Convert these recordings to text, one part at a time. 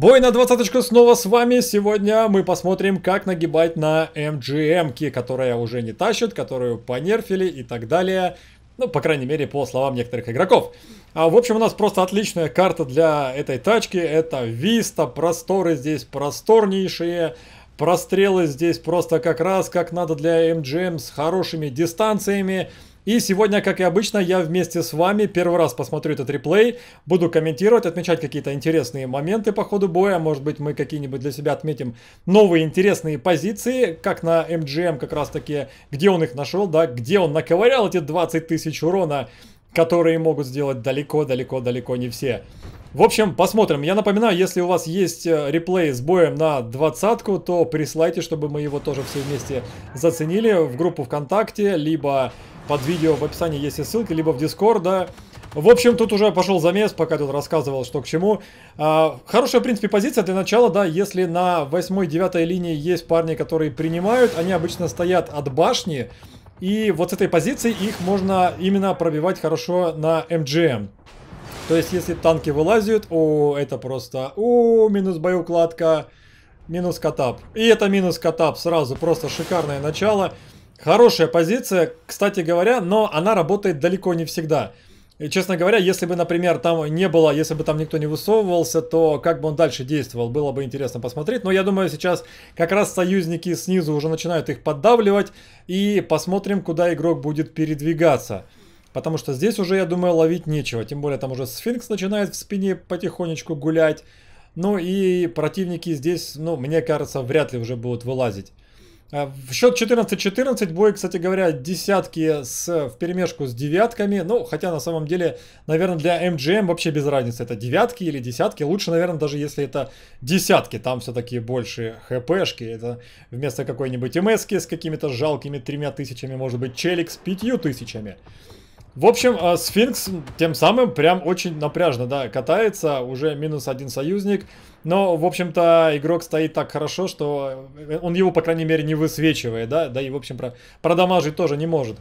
Бой на двадцаточку снова с вами. Сегодня мы посмотрим, как нагибать на MGM-ки, которые уже не тащат, которую понерфили и так далее. Ну, по крайней мере, по словам некоторых игроков. А, в общем, у нас просто отличная карта для этой тачки. Это Виста, просторы здесь просторнейшие. Прострелы здесь просто как раз как надо для MGM с хорошими дистанциями. И сегодня, как и обычно, я вместе с вами первый раз посмотрю этот реплей, буду комментировать, отмечать какие-то интересные моменты по ходу боя, может быть мы какие-нибудь для себя отметим новые интересные позиции, как на МГМ как раз таки, где он их нашел, да, где он наковырял эти 20 тысяч урона, которые могут сделать далеко-далеко-далеко не все. В общем, посмотрим. Я напоминаю, если у вас есть э, реплей с боем на двадцатку, то присылайте, чтобы мы его тоже все вместе заценили в группу ВКонтакте, либо под видео в описании есть и ссылки, либо в Дискорд, да. В общем, тут уже пошел замес, пока тут рассказывал, что к чему. А, хорошая, в принципе, позиция для начала, да, если на 8-9 линии есть парни, которые принимают, они обычно стоят от башни, и вот с этой позиции их можно именно пробивать хорошо на МГМ. То есть, если танки вылазят, о, это просто, о, минус боеукладка, минус катап. И это минус катап сразу, просто шикарное начало. Хорошая позиция, кстати говоря, но она работает далеко не всегда. И, честно говоря, если бы, например, там не было, если бы там никто не высовывался, то как бы он дальше действовал, было бы интересно посмотреть. Но я думаю, сейчас как раз союзники снизу уже начинают их поддавливать, и посмотрим, куда игрок будет передвигаться. Потому что здесь уже, я думаю, ловить нечего. Тем более там уже сфинкс начинает в спине потихонечку гулять. Ну и противники здесь, ну, мне кажется, вряд ли уже будут вылазить. А, в счет 14-14 бой, кстати говоря, десятки с, в перемешку с девятками. Ну, хотя на самом деле, наверное, для MGM вообще без разницы, это девятки или десятки. Лучше, наверное, даже если это десятки, там все-таки больше хпшки. Это вместо какой-нибудь МСки с какими-то жалкими тремя тысячами, может быть, челик с пятью тысячами. В общем, а, Сфинкс тем самым прям очень напряжно, да, катается, уже минус один союзник. Но, в общем-то, игрок стоит так хорошо, что э, он его, по крайней мере, не высвечивает, да, да и, в общем, про продамажить тоже не может.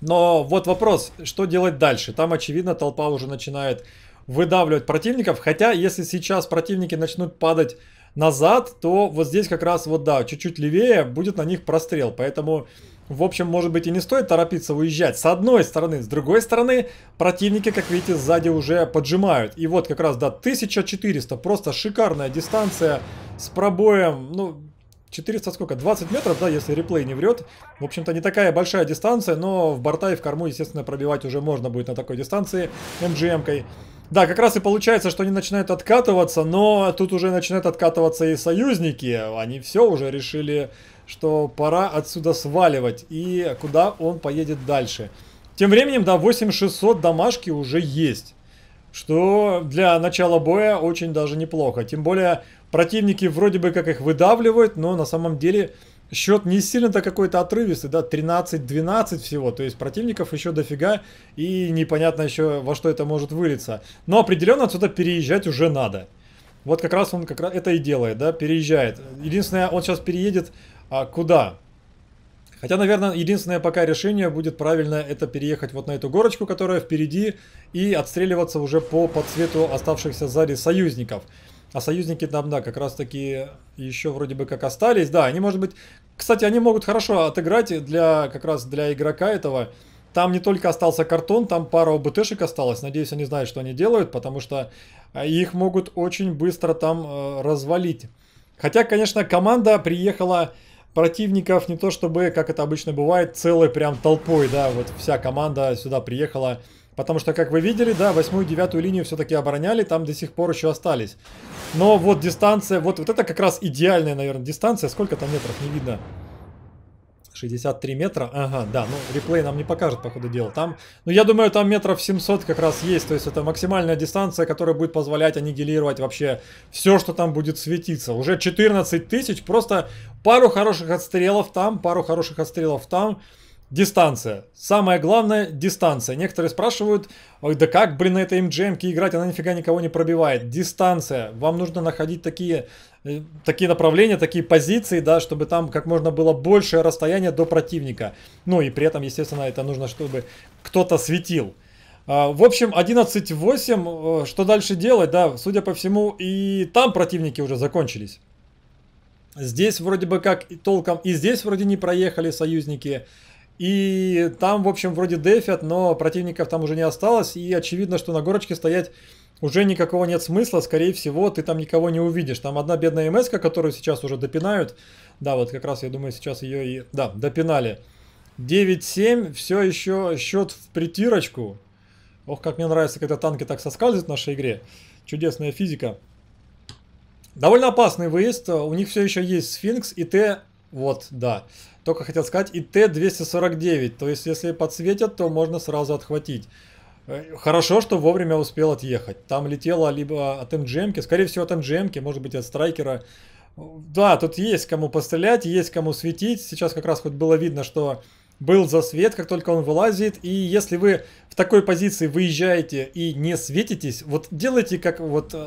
Но вот вопрос, что делать дальше? Там, очевидно, толпа уже начинает выдавливать противников, хотя, если сейчас противники начнут падать назад, то вот здесь как раз вот, да, чуть-чуть левее будет на них прострел, поэтому... В общем, может быть и не стоит торопиться уезжать с одной стороны. С другой стороны, противники, как видите, сзади уже поджимают. И вот как раз до 1400, просто шикарная дистанция с пробоем, ну, 400 сколько? 20 метров, да, если реплей не врет. В общем-то, не такая большая дистанция, но в борта и в корму, естественно, пробивать уже можно будет на такой дистанции МГМ-кой. Да, как раз и получается, что они начинают откатываться, но тут уже начинают откатываться и союзники. Они все уже решили, что пора отсюда сваливать. И куда он поедет дальше. Тем временем, да, 8600 домашки уже есть. Что для начала боя очень даже неплохо. Тем более, противники вроде бы как их выдавливают, но на самом деле Счет не сильно-то какой-то отрывистый, да, 13-12 всего, то есть противников еще дофига и непонятно еще во что это может вылиться. Но определенно отсюда переезжать уже надо. Вот как раз он как раз это и делает, да, переезжает. Единственное, он сейчас переедет а, куда? Хотя, наверное, единственное пока решение будет правильно это переехать вот на эту горочку, которая впереди, и отстреливаться уже по подсвету оставшихся сзади союзников. А союзники там, да, как раз таки еще вроде бы как остались. Да, они, может быть, кстати, они могут хорошо отыграть для как раз для игрока этого. Там не только остался картон, там пара ОБТшек осталось. Надеюсь, они знают, что они делают, потому что а, их могут очень быстро там э, развалить. Хотя, конечно, команда приехала противников не то чтобы, как это обычно бывает, целой прям толпой, да, вот вся команда сюда приехала Потому что, как вы видели, да, восьмую и девятую линию все-таки обороняли, там до сих пор еще остались. Но вот дистанция, вот, вот это как раз идеальная, наверное, дистанция. Сколько там метров, не видно. 63 метра, ага, да, ну реплей нам не покажет, по ходу дела. Там, ну я думаю, там метров 700 как раз есть, то есть это максимальная дистанция, которая будет позволять аннигилировать вообще все, что там будет светиться. Уже 14 тысяч, просто пару хороших отстрелов там, пару хороших отстрелов там, Дистанция. Самое главное – дистанция. Некоторые спрашивают, да как, блин, на этой mgm эм играть, она нифига никого не пробивает. Дистанция. Вам нужно находить такие, э, такие направления, такие позиции, да, чтобы там как можно было большее расстояние до противника. Ну и при этом, естественно, это нужно, чтобы кто-то светил. А, в общем, 11-8, э, что дальше делать, да, судя по всему, и там противники уже закончились. Здесь вроде бы как и толком, и здесь вроде не проехали союзники, и там, в общем, вроде дефят, но противников там уже не осталось. И очевидно, что на горочке стоять уже никакого нет смысла. Скорее всего, ты там никого не увидишь. Там одна бедная МС, которую сейчас уже допинают. Да, вот как раз, я думаю, сейчас ее и... Да, допинали. 9-7, все еще счет в притирочку. Ох, как мне нравится, когда танки так соскальзывают в нашей игре. Чудесная физика. Довольно опасный выезд. У них все еще есть сфинкс и Т вот, да. Только хотел сказать, и Т-249, то есть если подсветят, то можно сразу отхватить. Э, хорошо, что вовремя успел отъехать. Там летело либо от МГМки, скорее всего от МГМки, может быть от Страйкера. Э, да, тут есть кому пострелять, есть кому светить. Сейчас как раз хоть было видно, что был за свет, как только он вылазит. И если вы в такой позиции выезжаете и не светитесь, вот делайте как вот э,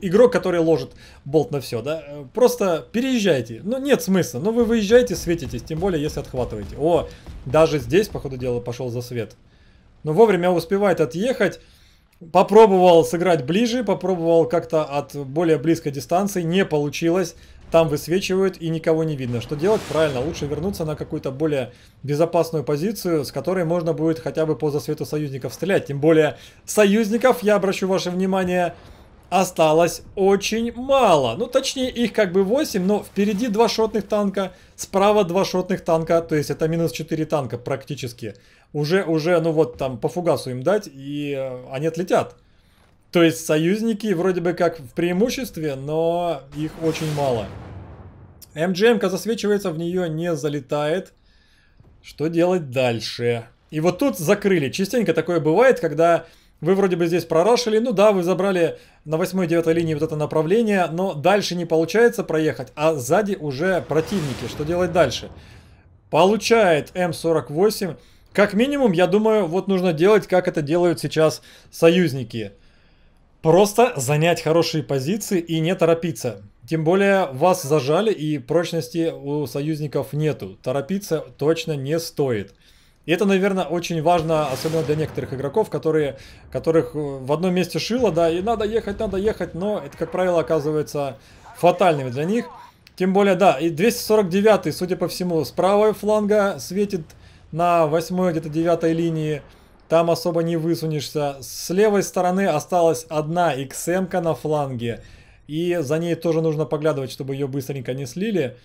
игрок, который ложит болт на все, да, э, просто переезжайте. Ну, нет смысла, но ну, вы выезжаете, светитесь, тем более, если отхватываете. О, даже здесь, по ходу дела, пошел за свет. Но вовремя успевает отъехать. Попробовал сыграть ближе, попробовал как-то от более близкой дистанции, не получилось там высвечивают и никого не видно. Что делать? Правильно, лучше вернуться на какую-то более безопасную позицию, с которой можно будет хотя бы по засвету союзников стрелять. Тем более союзников, я обращу ваше внимание, осталось очень мало. Ну, точнее, их как бы 8, но впереди два шотных танка, справа два шотных танка, то есть это минус 4 танка практически. Уже, уже, ну вот там по фугасу им дать, и э, они отлетят. То есть союзники вроде бы как в преимуществе, но их очень мало. МГМ-ка засвечивается, в нее не залетает. Что делать дальше? И вот тут закрыли. Частенько такое бывает, когда вы вроде бы здесь прорашили, ну да, вы забрали на 8-9 линии вот это направление, но дальше не получается проехать, а сзади уже противники. Что делать дальше? Получает М48. Как минимум, я думаю, вот нужно делать, как это делают сейчас союзники. Просто занять хорошие позиции и не торопиться. Тем более вас зажали и прочности у союзников нету. Торопиться точно не стоит. И это, наверное, очень важно, особенно для некоторых игроков, которые, которых э, в одном месте шило, да, и надо ехать, надо ехать, но это, как правило, оказывается фатальным для них. Тем более, да, и 249, судя по всему, с правого фланга светит на 8 где-то 9 линии. Там особо не высунешься. С левой стороны осталась одна XM на фланге. И за ней тоже нужно поглядывать, чтобы ее быстренько не слили.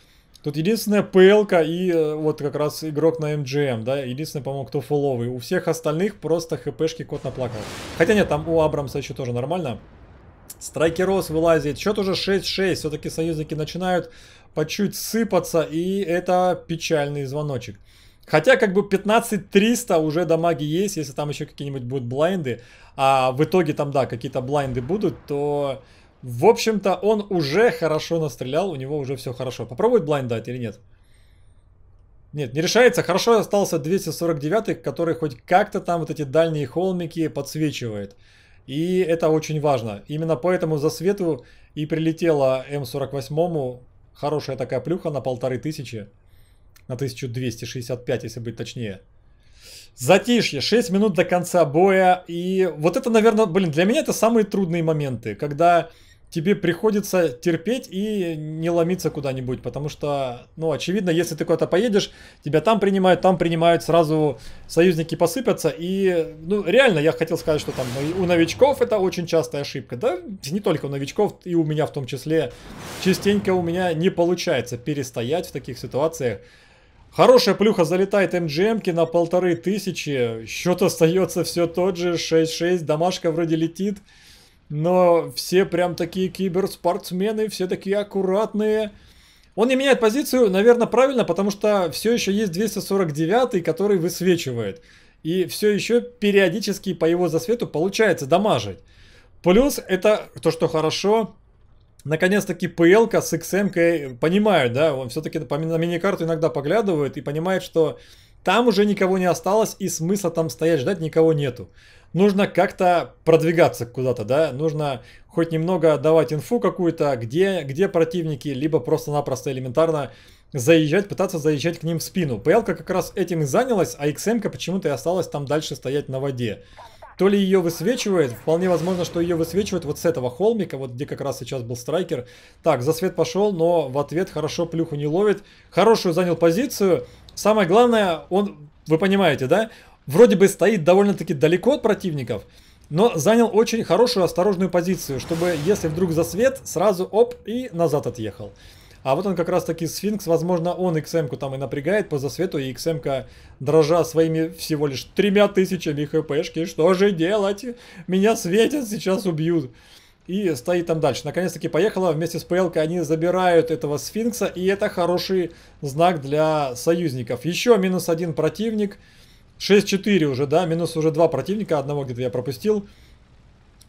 Тут единственная пл и э, вот как раз игрок на МГМ, да, единственный, по-моему, кто фуловый. У всех остальных просто хпшки кот наплакал. Хотя нет, там у Абрамса еще тоже нормально. Страйкерос вылазит, счет уже 6-6, все-таки союзники начинают по чуть сыпаться, и это печальный звоночек. Хотя как бы 15300 уже дамаги есть, если там еще какие-нибудь будут блайнды. А в итоге там, да, какие-то блайнды будут, то... В общем-то, он уже хорошо настрелял, у него уже все хорошо. Попробует блайнд дать или нет? Нет, не решается. Хорошо остался 249, который хоть как-то там вот эти дальние холмики подсвечивает. И это очень важно. Именно поэтому за свету и прилетела М48. Хорошая такая плюха на полторы тысячи на 1265, если быть точнее. Затишье, 6 минут до конца боя. И вот это, наверное, блин, для меня это самые трудные моменты, когда тебе приходится терпеть и не ломиться куда-нибудь, потому что, ну, очевидно, если ты куда-то поедешь, тебя там принимают, там принимают, сразу союзники посыпятся, и, ну, реально, я хотел сказать, что там у новичков это очень частая ошибка, да, не только у новичков, и у меня в том числе, частенько у меня не получается перестоять в таких ситуациях, Хорошая плюха залетает МГМки на полторы тысячи. Счет остается все тот же, 6-6. Домашка вроде летит. Но все прям такие киберспортсмены, все такие аккуратные. Он не меняет позицию, наверное, правильно, потому что все еще есть 249, который высвечивает. И все еще периодически по его засвету получается дамажить. Плюс это то, что хорошо, наконец-таки ПЛ с XM понимают, да, он все-таки на миникарту иногда поглядывает и понимает, что там уже никого не осталось и смысла там стоять ждать никого нету. Нужно как-то продвигаться куда-то, да, нужно хоть немного давать инфу какую-то, где, где противники, либо просто-напросто элементарно заезжать, пытаться заезжать к ним в спину. ПЛ как раз этим и занялась, а XM почему-то и осталась там дальше стоять на воде. То ли ее высвечивает, вполне возможно, что ее высвечивает вот с этого холмика, вот где как раз сейчас был страйкер. Так, за свет пошел, но в ответ хорошо плюху не ловит. Хорошую занял позицию. Самое главное, он, вы понимаете, да? Вроде бы стоит довольно-таки далеко от противников, но занял очень хорошую осторожную позицию, чтобы если вдруг за свет, сразу оп и назад отъехал. А вот он как раз таки сфинкс, возможно, он XM-ку там и напрягает по засвету, и XM-ка дрожа своими всего лишь тремя тысячами хпшки. Что же делать? Меня светят, сейчас убьют. И стоит там дальше. Наконец-таки поехала. Вместе с ПЛК они забирают этого сфинкса. И это хороший знак для союзников. Еще минус один противник. 6-4 уже, да? Минус уже два противника. Одного где-то я пропустил.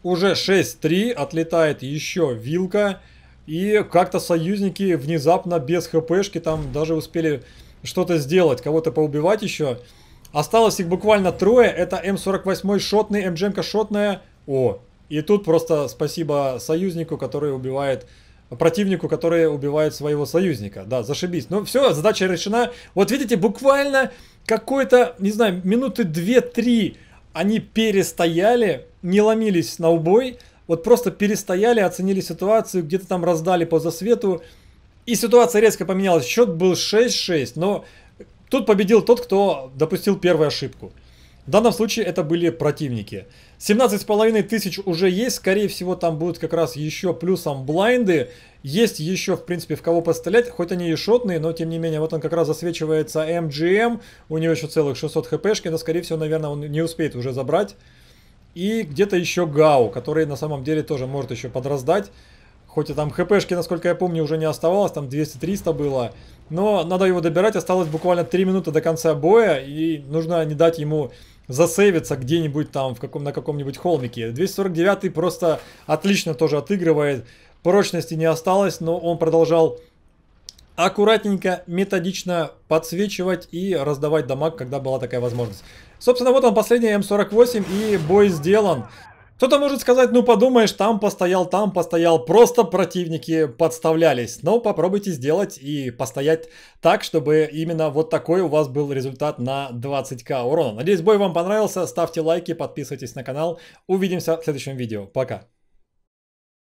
Уже 6-3. Отлетает еще Вилка. И как-то союзники внезапно без хпшки там даже успели что-то сделать, кого-то поубивать еще. Осталось их буквально трое. Это М48 шотный, МГМка шотная. О, и тут просто спасибо союзнику, который убивает противнику, который убивает своего союзника. Да, зашибись. Ну все, задача решена. Вот видите, буквально какой-то, не знаю, минуты 2-3 они перестояли, не ломились на убой вот просто перестояли, оценили ситуацию, где-то там раздали по засвету. И ситуация резко поменялась. Счет был 6-6, но тут победил тот, кто допустил первую ошибку. В данном случае это были противники. 17,5 тысяч уже есть, скорее всего там будут как раз еще плюсом блайнды. Есть еще в принципе в кого пострелять, хоть они и шотные, но тем не менее вот он как раз засвечивается MGM, у него еще целых 600 хпшки, но скорее всего наверное он не успеет уже забрать. И где-то еще Гау, который на самом деле тоже может еще подраздать. Хоть и там хпшки, насколько я помню, уже не оставалось, там 200-300 было. Но надо его добирать, осталось буквально 3 минуты до конца боя, и нужно не дать ему засейвиться где-нибудь там в каком, на каком-нибудь холмике. 249 просто отлично тоже отыгрывает, прочности не осталось, но он продолжал аккуратненько, методично подсвечивать и раздавать дамаг, когда была такая возможность. Собственно, вот он последний М48 и бой сделан. Кто-то может сказать, ну подумаешь, там постоял, там постоял, просто противники подставлялись. Но попробуйте сделать и постоять так, чтобы именно вот такой у вас был результат на 20к урона. Надеюсь, бой вам понравился, ставьте лайки, подписывайтесь на канал. Увидимся в следующем видео. Пока.